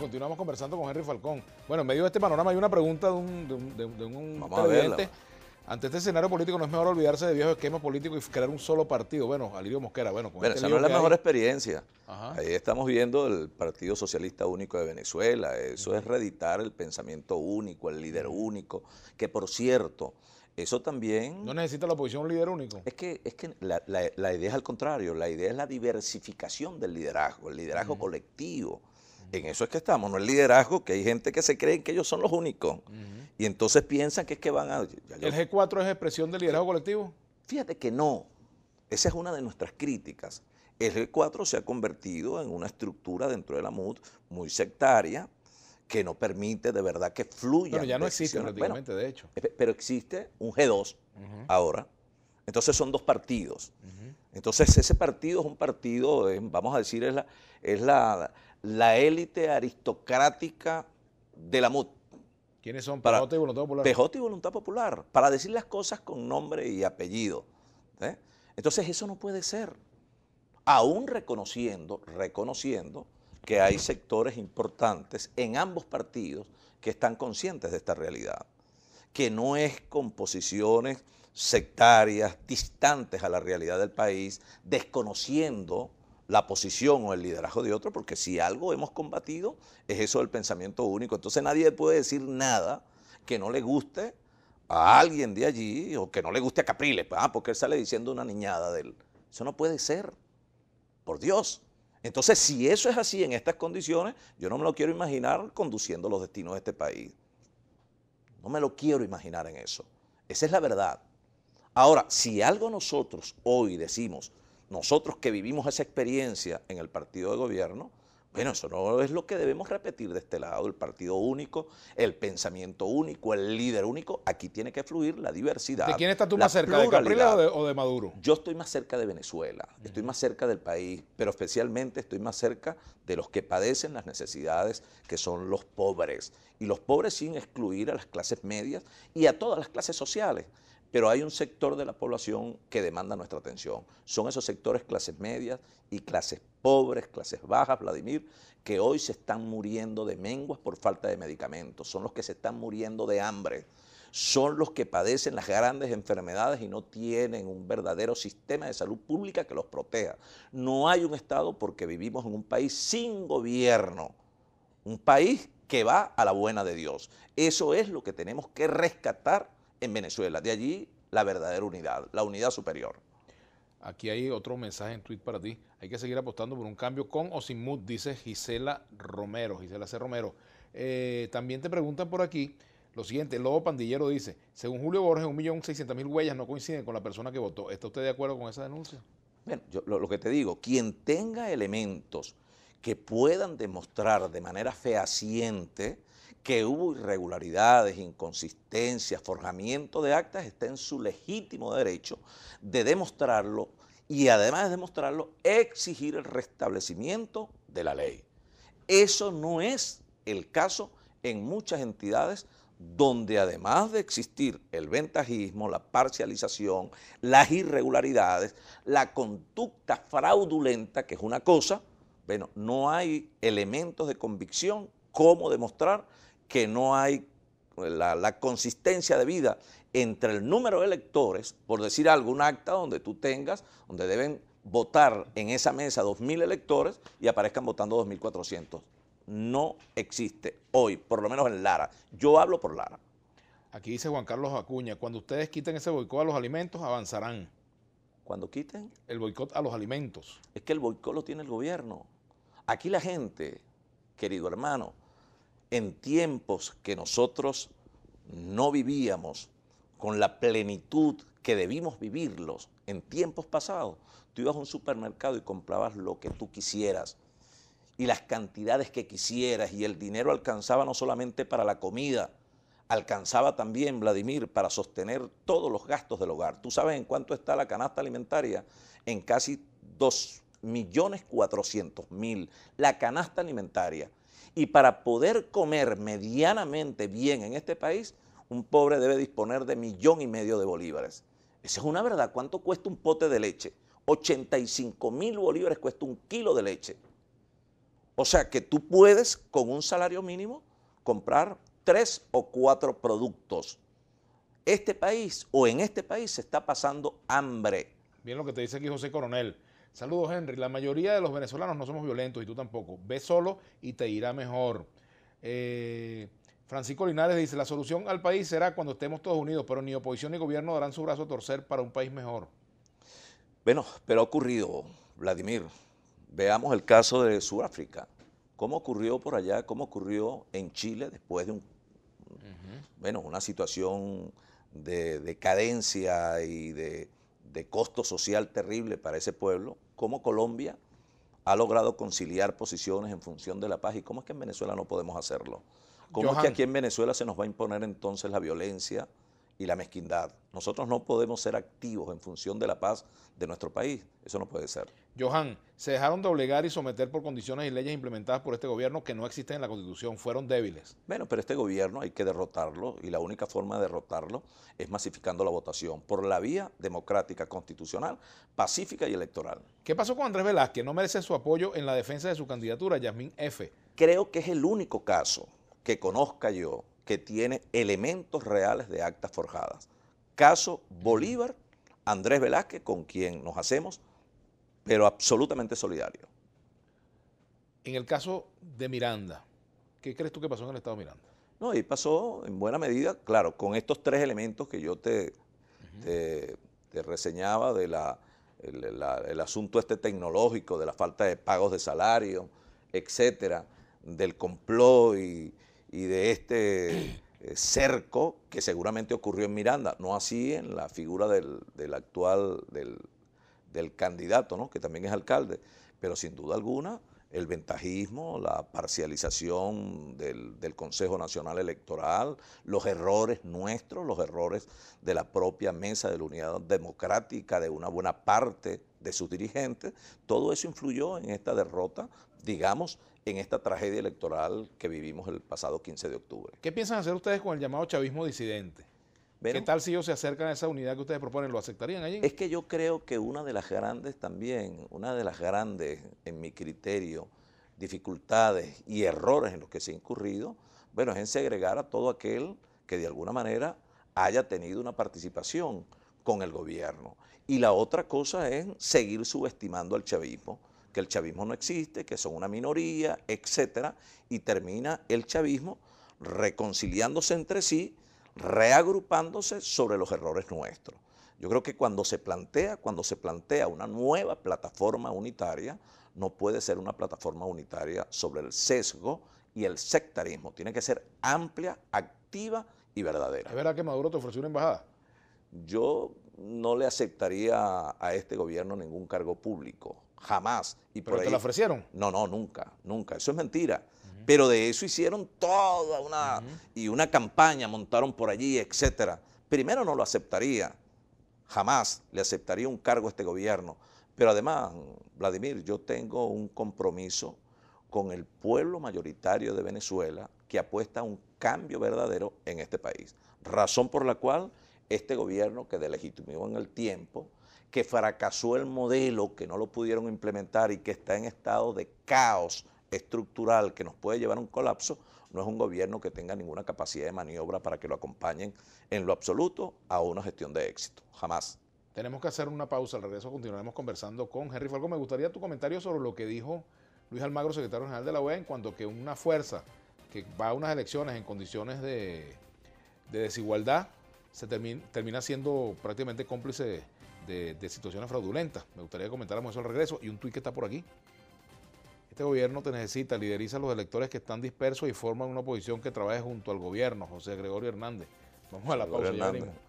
continuamos conversando con Henry Falcón. Bueno, en medio de este panorama hay una pregunta de un, de de televidente. Ante este escenario político no es mejor olvidarse de viejos esquemas políticos y crear un solo partido. Bueno, Alirio Mosquera, bueno, con este esa no es la mejor experiencia. Ahí estamos viendo el Partido Socialista Único de Venezuela. Eso es reeditar el pensamiento único, el líder único, que por cierto, eso también... No necesita la oposición un líder único. Es que, es que la, idea es al contrario, la idea es la diversificación del liderazgo, el liderazgo colectivo. En eso es que estamos, no el liderazgo, que hay gente que se cree que ellos son los únicos. Y entonces piensan que es que van a... ¿El G4 es expresión del liderazgo colectivo? Fíjate que no. Esa es una de nuestras críticas. El G4 se ha convertido en una estructura dentro de la MUD muy sectaria, que no permite de verdad que fluya. Pero ya no existe prácticamente, de hecho. Pero existe un G2 ahora. Entonces son dos partidos. Entonces ese partido es un partido, eh, vamos a decir, es la, es la, la élite aristocrática de la MUD. ¿Quiénes son? Para, y Voluntad Popular. Pejote y Voluntad Popular, para decir las cosas con nombre y apellido. ¿eh? Entonces eso no puede ser. Aún reconociendo, reconociendo que hay sectores importantes en ambos partidos que están conscientes de esta realidad, que no es con posiciones sectarias, distantes a la realidad del país, desconociendo la posición o el liderazgo de otro, porque si algo hemos combatido es eso del pensamiento único. Entonces nadie puede decir nada que no le guste a alguien de allí o que no le guste a Capriles, ah, porque él sale diciendo una niñada de él. Eso no puede ser, por Dios. Entonces, si eso es así en estas condiciones, yo no me lo quiero imaginar conduciendo los destinos de este país. No me lo quiero imaginar en eso. Esa es la verdad. Ahora, si algo nosotros hoy decimos, nosotros que vivimos esa experiencia en el partido de gobierno, bueno, eso no es lo que debemos repetir de este lado, el partido único, el pensamiento único, el líder único. Aquí tiene que fluir la diversidad. ¿De quién estás tú más cerca, de Capriles o de, Maduro? Yo estoy más cerca de Venezuela, estoy más cerca del país, pero especialmente estoy más cerca de los que padecen las necesidades, que son los pobres. Y los pobres sin excluir a las clases medias y a todas las clases sociales. Pero hay un sector de la población que demanda nuestra atención. Son esos sectores clases medias y clases pobres, clases bajas, Vladimir, que hoy se están muriendo de menguas por falta de medicamentos. Son los que se están muriendo de hambre. Son los que padecen las grandes enfermedades y no tienen un verdadero sistema de salud pública que los proteja. No hay un Estado porque vivimos en un país sin gobierno. Un país que va a la buena de Dios. Eso es lo que tenemos que rescatar en Venezuela. De allí la verdadera unidad, la unidad superior. Aquí hay otro mensaje en tweet para ti. Hay que seguir apostando por un cambio con o sin mood, dice Gisela Romero. Gisela C. Romero. Eh, también te preguntan por aquí lo siguiente. El lobo pandillero dice: según Julio Borges, 1.600.000 huellas no coinciden con la persona que votó. ¿Está usted de acuerdo con esa denuncia? Bueno, lo que te digo, quien tenga elementos que puedan demostrar de manera fehaciente que hubo irregularidades, inconsistencias, forjamiento de actas, está en su legítimo derecho de demostrarlo y además de demostrarlo, exigir el restablecimiento de la ley. Eso no es el caso en muchas entidades donde además de existir el ventajismo, la parcialización, las irregularidades, la conducta fraudulenta, que es una cosa, bueno, no hay elementos de convicción como demostrar que no hay eh, la, consistencia de vida entre el número de electores, por decir un acta donde tú tengas, donde deben votar en esa mesa 2.000 electores y aparezcan votando 2.400. No existe hoy, por lo menos en Lara. Yo hablo por Lara. Aquí dice Juan Carlos Acuña, cuando ustedes quiten ese boicot a los alimentos, avanzarán. ¿Cuando quiten? El boicot a los alimentos. Es que el boicot lo tiene el gobierno. Aquí la gente, querido hermano, en tiempos que nosotros no vivíamos con la plenitud que debimos vivirlos, en tiempos pasados, tú ibas a un supermercado y comprabas lo que tú quisieras y las cantidades que quisieras y el dinero alcanzaba no solamente para la comida, alcanzaba también, Vladimir, para sostener todos los gastos del hogar. Tú sabes en cuánto está la canasta alimentaria en casi dos millones cuatrocientos mil, la canasta alimentaria. Y para poder comer medianamente bien en este país, un pobre debe disponer de millón y medio de bolívares. Esa es una verdad. ¿Cuánto cuesta un pote de leche? 85 mil bolívares cuesta un kilo de leche. O sea que tú puedes, con un salario mínimo, comprar tres o cuatro productos. Este país o en este país se está pasando hambre. Bien lo que te dice aquí José Coronel. Saludos, Henry. La mayoría de los venezolanos no somos violentos y tú tampoco. Ve solo y te irá mejor. Eh, Francisco Linares dice, la solución al país será cuando estemos todos unidos, pero ni oposición ni gobierno darán su brazo a torcer para un país mejor. Bueno, pero ha ocurrido, Vladimir. Veamos el caso de Sudáfrica. ¿Cómo ocurrió por allá? ¿Cómo ocurrió en Chile después de un, bueno, una situación de decadencia y de de costo social terrible para ese pueblo, cómo Colombia ha logrado conciliar posiciones en función de la paz y cómo es que en Venezuela no podemos hacerlo. ¿Cómo es que aquí en Venezuela se nos va a imponer entonces la violencia, y la mezquindad. Nosotros no podemos ser activos en función de la paz de nuestro país. Eso no puede ser. Johan, se dejaron de doblegar y someter por condiciones y leyes implementadas por este gobierno que no existen en la Constitución. Fueron débiles. Bueno, pero este gobierno hay que derrotarlo y la única forma de derrotarlo es masificando la votación por la vía democrática, constitucional, pacífica y electoral. ¿Qué pasó con Andrés Velázquez? No merece su apoyo en la defensa de su candidatura, Yasmín F. Creo que es el único caso que conozca yo que tiene elementos reales de actas forjadas. Caso Bolívar, Andrés Velázquez, con quien nos hacemos, pero absolutamente solidario. En el caso de Miranda, ¿qué crees tú que pasó en el Estado de Miranda? No, y pasó en buena medida, claro, con estos tres elementos que yo te, reseñaba de asunto este tecnológico, de la falta de pagos de salario, etcétera, del complot y, y de este eh, cerco que seguramente ocurrió en Miranda, no así en la figura del, actual, del, candidato, ¿no? que también es alcalde, pero sin duda alguna el ventajismo, la parcialización del, del, Consejo Nacional Electoral, los errores nuestros, los errores de la propia mesa de la unidad democrática, de una buena parte de sus dirigentes, todo eso influyó en esta derrota, digamos, en esta tragedia electoral que vivimos el pasado 15 de octubre. ¿Qué piensan hacer ustedes con el llamado chavismo disidente? ¿Qué tal si ellos se acercan a esa unidad que ustedes proponen? ¿Lo aceptarían allí? Es que yo creo que una de las grandes también, una de las grandes, en mi criterio, dificultades y errores en los que se ha incurrido, bueno, es en segregar a todo aquel que de alguna manera haya tenido una participación con el gobierno. Y la otra cosa es seguir subestimando al chavismo que el chavismo no existe, que son una minoría, etcétera, y termina el chavismo reconciliándose entre sí, reagrupándose sobre los errores nuestros. Yo creo que cuando se plantea, cuando se plantea una nueva plataforma unitaria, no puede ser una plataforma unitaria sobre el sesgo y el sectarismo. Tiene que ser amplia, activa y verdadera. ¿Es verdad que Maduro te ofreció una embajada? Yo no le aceptaría a este gobierno ningún cargo público jamás. Y ¿Pero te la ofrecieron? No, no, nunca, nunca. Eso es mentira. Pero de eso hicieron toda una, y una campaña, montaron por allí, etcétera. Primero no lo aceptaría, jamás le aceptaría un cargo a este gobierno. Pero además, Vladimir, yo tengo un compromiso con el pueblo mayoritario de Venezuela que apuesta a un cambio verdadero en este país. Razón por la cual este gobierno que delegitimó en el tiempo, que fracasó el modelo, que no lo pudieron implementar y que está en estado de caos estructural que nos puede llevar a un colapso, no es un gobierno que tenga ninguna capacidad de maniobra para que lo acompañen en lo absoluto a una gestión de éxito. Jamás. Tenemos que hacer una pausa. Al regreso continuaremos conversando con Henry Falcón. Me gustaría tu comentario sobre lo que dijo Luis Almagro, secretario general de la OEA, en cuanto que una fuerza que va a unas elecciones en condiciones de, desigualdad se termina, termina siendo prácticamente cómplice de de, situaciones fraudulentas. Me gustaría que comentáramos eso al regreso y un tuit que está por aquí. Este gobierno te necesita, lideriza a los electores que están dispersos y forman una oposición que trabaje junto al gobierno. José Gregorio Hernández. Vamos a la pausa.